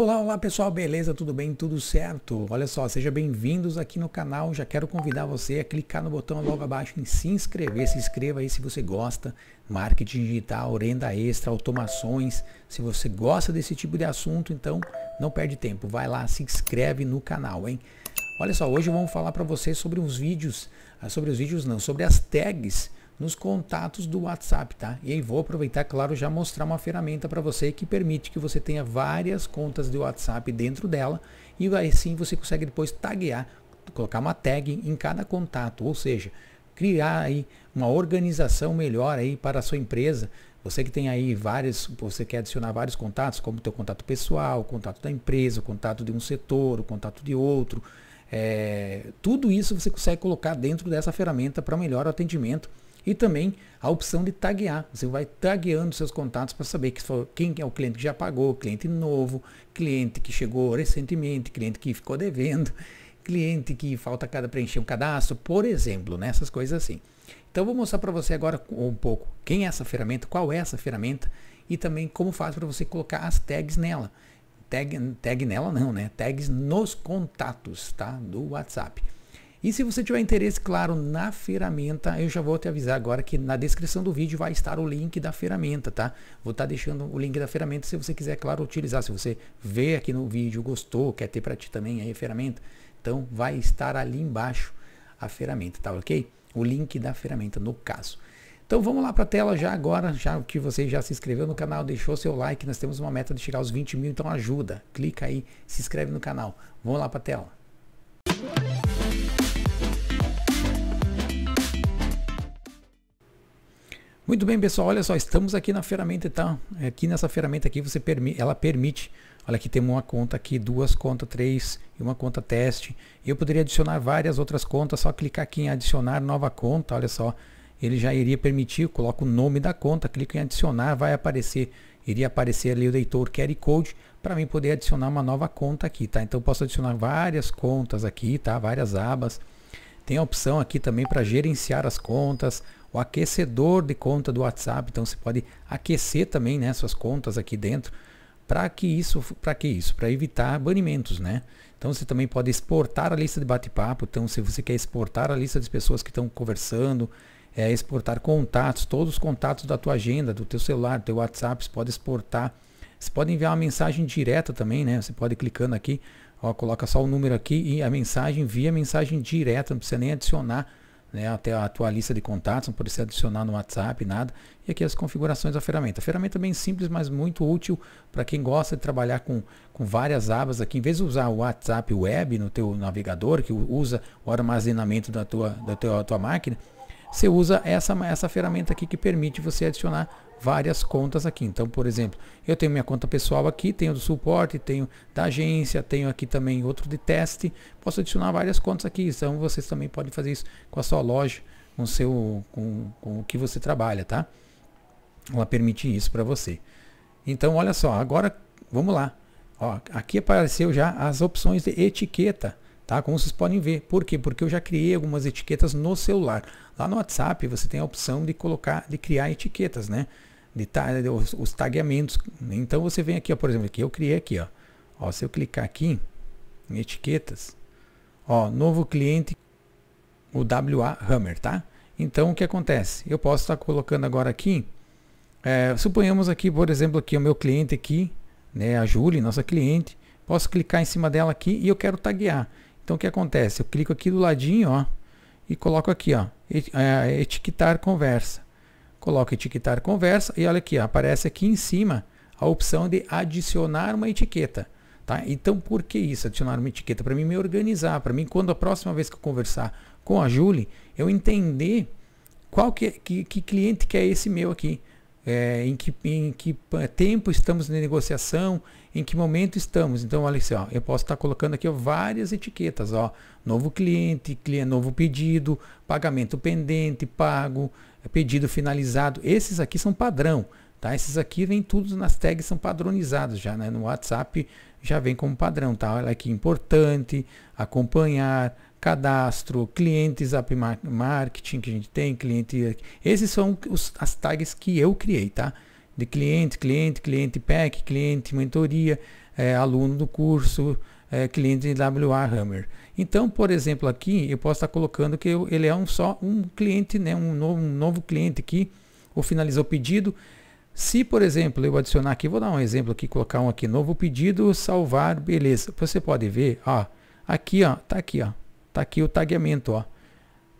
Olá, olá pessoal, beleza? Tudo bem? Tudo certo? Olha só, sejam bem-vindos aqui no canal. Já quero convidar você a clicar no botão logo abaixo em se inscrever. Se inscreva aí se você gosta. Marketing digital, renda extra, automações. Se você gosta desse tipo de assunto, então não perde tempo. Vai lá, se inscreve no canal, hein? Olha só, hoje vamos falar para vocês sobre os vídeos, ah, sobre os vídeos não, sobre as tags nos contatos do WhatsApp, tá? E aí vou aproveitar, claro, já mostrar uma ferramenta para você que permite que você tenha várias contas de WhatsApp dentro dela e assim você consegue depois taguear, colocar uma tag em cada contato, ou seja, criar aí uma organização melhor aí para a sua empresa. Você que tem aí vários, você quer adicionar vários contatos, como o teu contato pessoal, o contato da empresa, o contato de um setor, o contato de outro, é, tudo isso você consegue colocar dentro dessa ferramenta para melhor atendimento e também a opção de taguear. Você vai tagueando seus contatos para saber que for, quem é o cliente que já pagou, cliente novo, cliente que chegou recentemente, cliente que ficou devendo, cliente que falta cada preencher um cadastro, por exemplo, nessas né? coisas assim. Então vou mostrar para você agora um pouco quem é essa ferramenta, qual é essa ferramenta e também como faz para você colocar as tags nela. Tag, tag nela não, né? Tags nos contatos, tá? Do WhatsApp. E se você tiver interesse, claro, na ferramenta, eu já vou te avisar agora que na descrição do vídeo vai estar o link da ferramenta, tá? Vou estar tá deixando o link da ferramenta se você quiser, claro, utilizar. Se você vê aqui no vídeo, gostou, quer ter para ti também aí a ferramenta, então vai estar ali embaixo a ferramenta, tá ok? O link da ferramenta no caso. Então vamos lá para a tela já agora, já que você já se inscreveu no canal, deixou seu like, nós temos uma meta de chegar aos 20 mil, então ajuda, clica aí, se inscreve no canal. Vamos lá para a tela. Muito bem, pessoal, olha só, estamos aqui na ferramenta, tá? É, aqui nessa ferramenta aqui você permite, ela permite, olha aqui temos uma conta aqui, duas contas, três e uma conta teste. Eu poderia adicionar várias outras contas, só clicar aqui em adicionar nova conta, olha só, ele já iria permitir, coloca o nome da conta, clica em adicionar, vai aparecer, iria aparecer ali o leitor QR Code para mim poder adicionar uma nova conta aqui, tá? Então posso adicionar várias contas aqui, tá? Várias abas. Tem a opção aqui também para gerenciar as contas, o aquecedor de conta do WhatsApp. Então você pode aquecer também né, suas contas aqui dentro. Para que isso? Para que isso? Para evitar banimentos, né? Então você também pode exportar a lista de bate-papo. Então se você quer exportar a lista de pessoas que estão conversando, é, exportar contatos, todos os contatos da tua agenda, do teu celular, do teu WhatsApp, você pode exportar. Você pode enviar uma mensagem direta também, né? Você pode clicando aqui, ó, coloca só o número aqui e a mensagem, envia a mensagem direta, não precisa nem adicionar né, até a tua lista de contatos, não pode ser adicionar no WhatsApp, nada. E aqui as configurações da ferramenta. A ferramenta é bem simples, mas muito útil para quem gosta de trabalhar com, com várias abas aqui. Em vez de usar o WhatsApp Web no teu navegador, que usa o armazenamento da tua, da tua, tua máquina, você usa essa, essa ferramenta aqui que permite você adicionar várias contas aqui. Então, por exemplo, eu tenho minha conta pessoal aqui, tenho do suporte, tenho da agência, tenho aqui também outro de teste. Posso adicionar várias contas aqui. Então, vocês também podem fazer isso com a sua loja, com, seu, com, com o que você trabalha, tá? Ela permite isso para você. Então, olha só, agora vamos lá. Ó, aqui apareceu já as opções de etiqueta tá? Como vocês podem ver. Por quê? Porque eu já criei algumas etiquetas no celular. Lá no WhatsApp você tem a opção de colocar, de criar etiquetas, né? de ta, né, os, os tagueamentos. Né? Então você vem aqui, ó, por exemplo, aqui eu criei aqui, ó. ó. Se eu clicar aqui em etiquetas, ó, novo cliente, o WA Hammer, tá? Então o que acontece? Eu posso estar tá colocando agora aqui, é, suponhamos aqui, por exemplo, aqui o meu cliente aqui, né, a Julie, nossa cliente, posso clicar em cima dela aqui e eu quero taguear. Então o que acontece? Eu clico aqui do ladinho, ó, e coloco aqui, ó, et, é, etiquetar conversa coloca etiquetar conversa e olha aqui, ó, aparece aqui em cima a opção de adicionar uma etiqueta. Tá? Então, por que isso? Adicionar uma etiqueta para mim me organizar, para mim quando a próxima vez que eu conversar com a Julie, eu entender qual que, é, que, que cliente que é esse meu aqui é, em, que, em que tempo estamos na negociação, em que momento estamos. Então, olha assim, ó, eu posso estar colocando aqui ó, várias etiquetas, ó, novo cliente, cliente, novo pedido, pagamento pendente, pago, é, pedido finalizado. Esses aqui são padrão, tá? Esses aqui vêm todos nas tags, são padronizados já, né? No WhatsApp já vem como padrão, tá? Olha aqui, é é importante, acompanhar, cadastro, clientes app marketing que a gente tem, cliente. Esses são os, as tags que eu criei, tá? De cliente, cliente, cliente pack, cliente mentoria, é, aluno do curso, é, cliente WA Hammer. Então, por exemplo, aqui eu posso estar colocando que eu, ele é um só um cliente, né? Um novo, um novo cliente aqui, ou finalizou o pedido se, por exemplo, eu adicionar aqui, vou dar um exemplo aqui, colocar um aqui novo, pedido, salvar, beleza. Você pode ver, ó, aqui, ó, tá aqui, ó, tá aqui o tagueamento, ó.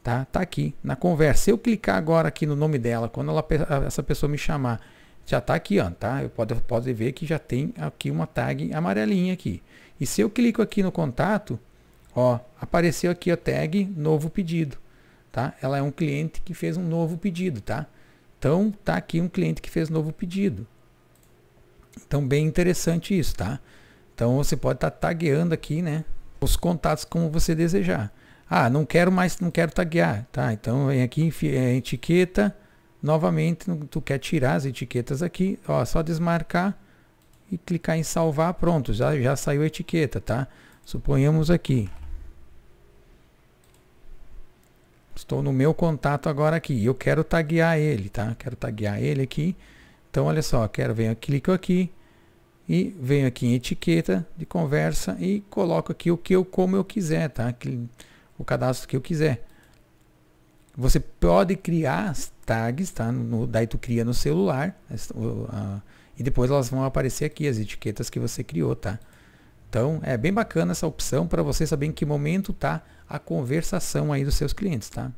Tá? Tá aqui na conversa. Se eu clicar agora aqui no nome dela, quando ela, essa pessoa me chamar, já tá aqui, ó, tá? Eu pode, pode ver que já tem aqui uma tag amarelinha aqui. E se eu clico aqui no contato, ó, apareceu aqui a tag novo pedido, tá? Ela é um cliente que fez um novo pedido, tá? Então, tá aqui um cliente que fez novo pedido. Então, bem interessante isso, tá? Então, você pode estar tá tagueando aqui, né? Os contatos como você desejar. Ah, não quero mais, não quero taguear, tá? Então, vem aqui em é, etiqueta, novamente, tu quer tirar as etiquetas aqui, ó, só desmarcar e clicar em salvar, pronto, já, já saiu a etiqueta, tá? Suponhamos aqui, Estou no meu contato agora aqui. Eu quero taguear ele, tá? Quero taguear ele aqui. Então, olha só, quero venho, clico aqui e venho aqui em etiqueta de conversa e coloco aqui o que eu como eu quiser, tá? O cadastro que eu quiser. Você pode criar as tags, tá? No, daí tu cria no celular e depois elas vão aparecer aqui as etiquetas que você criou, tá? Então é bem bacana essa opção para você saber em que momento está a conversação aí dos seus clientes, tá?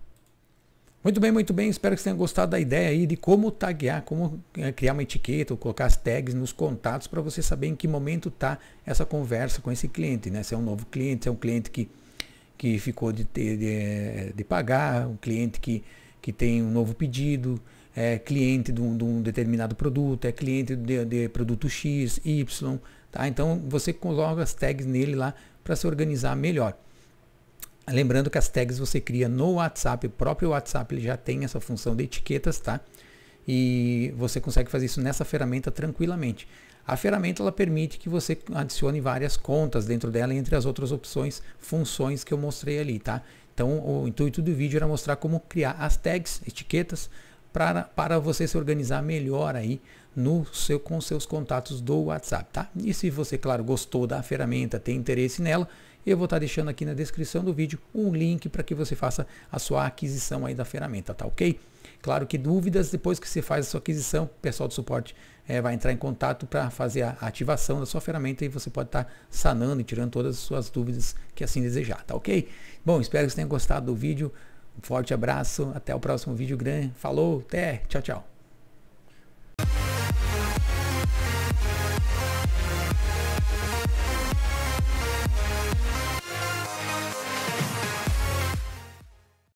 Muito bem, muito bem. Espero que vocês tenham gostado da ideia aí de como taguear, como é, criar uma etiqueta, ou colocar as tags nos contatos para você saber em que momento está essa conversa com esse cliente, né? Se é um novo cliente, se é um cliente que, que ficou de, de, de pagar, um cliente que, que tem um novo pedido, é cliente de um, de um determinado produto, é cliente de, de produto X, Y, Tá? Então você coloca as tags nele lá para se organizar melhor. Lembrando que as tags você cria no WhatsApp, o próprio WhatsApp ele já tem essa função de etiquetas, tá? E você consegue fazer isso nessa ferramenta tranquilamente. A ferramenta ela permite que você adicione várias contas dentro dela entre as outras opções, funções que eu mostrei ali, tá? Então o intuito do vídeo era mostrar como criar as tags, etiquetas, para, para você se organizar melhor aí no seu, com seus contatos do WhatsApp, tá? E se você, claro, gostou da ferramenta, tem interesse nela, eu vou estar tá deixando aqui na descrição do vídeo um link para que você faça a sua aquisição aí da ferramenta, tá ok? Claro que dúvidas, depois que você faz a sua aquisição, o pessoal do suporte é, vai entrar em contato para fazer a ativação da sua ferramenta e você pode estar tá sanando e tirando todas as suas dúvidas que assim desejar, tá ok? Bom, espero que você tenha gostado do vídeo forte abraço, até o próximo vídeo grande. Falou, até, tchau, tchau.